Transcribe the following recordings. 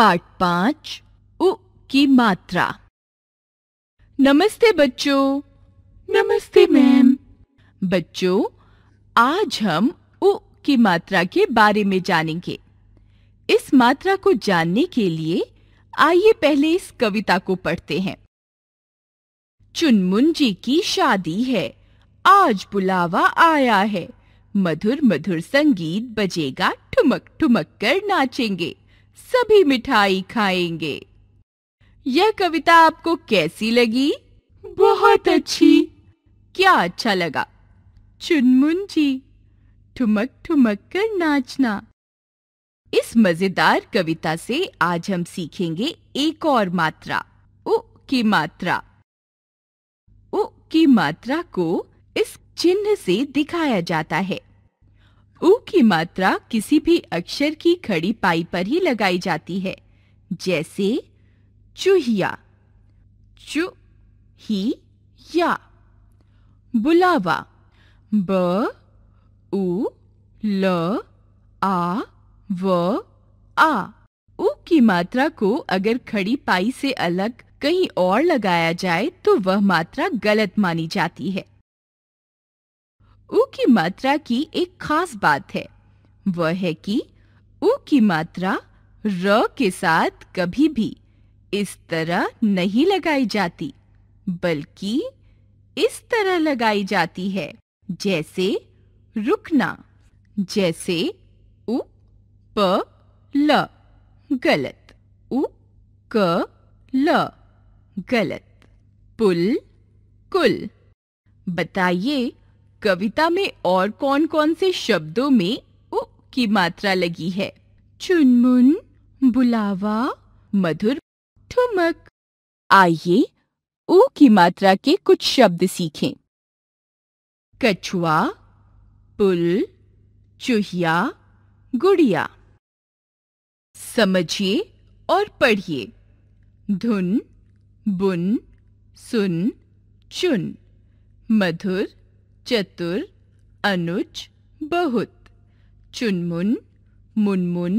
part पाँच उ की मात्रा नमस्ते बच्चों नमस्ते मैम बच्चों आज हम उ की मात्रा के बारे में जानेंगे इस मात्रा को जानने के लिए आइए पहले इस कविता को पढ़ते हैं चुनमुन जी की शादी है आज बुलावा आया है मधुर मधुर संगीत बजेगा ठुमक ठुमक कर नाचेंगे सभी मिठाई खाएंगे यह कविता आपको कैसी लगी बहुत अच्छी क्या अच्छा लगा चुनमुन जी ठुमक ठुमक कर नाचना इस मजेदार कविता से आज हम सीखेंगे एक और मात्रा उ की मात्रा उ की मात्रा को इस चिन्ह से दिखाया जाता है ऊ की मात्रा किसी भी अक्षर की खड़ी पाई पर ही लगाई जाती है जैसे चुहिया चु ही या बुलावा ब उ ल आ व आ उ की मात्रा को अगर खड़ी पाई से अलग कहीं और लगाया जाए तो वह मात्रा गलत मानी जाती है ऊ की मात्रा की एक खास बात है वह है कि ऊ की मात्रा र के साथ कभी भी इस तरह नहीं लगाई जाती बल्कि इस तरह लगाई जाती है जैसे रुकना जैसे उ प ल गलत उ क ल गलत पुल कुल बताइए कविता में और कौन कौन से शब्दों में उ की मात्रा लगी है चुनमुन बुलावा मधुर ठुमक आइए उ की मात्रा के कुछ शब्द सीखें कछुआ पुल चुहिया गुड़िया समझिए और पढ़िए धुन बुन सुन चुन मधुर चतुर अनुज बहुत चुनमुन मुनमुन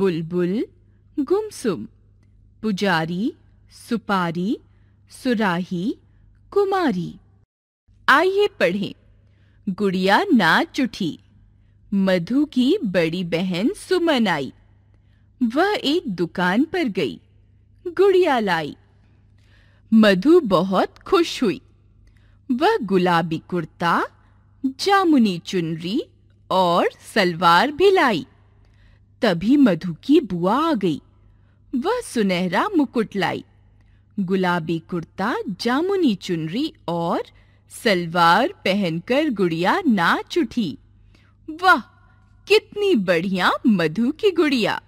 बुलबुल गुमसुम पुजारी सुपारी सुराही कुमारी आइए पढ़ें गुड़िया नाच उठी मधु की बड़ी बहन सुमन आई वह एक दुकान पर गई गुड़िया लाई मधु बहुत खुश हुई वह गुलाबी कुर्ता जामुनी चुनरी और सलवार भी लाई तभी मधु की बुआ आ गई वह सुनहरा मुकुट लाई गुलाबी कुर्ता जामुनी चुनरी और सलवार पहनकर गुड़िया नाच उठी वाह कितनी बढ़िया मधु की गुड़िया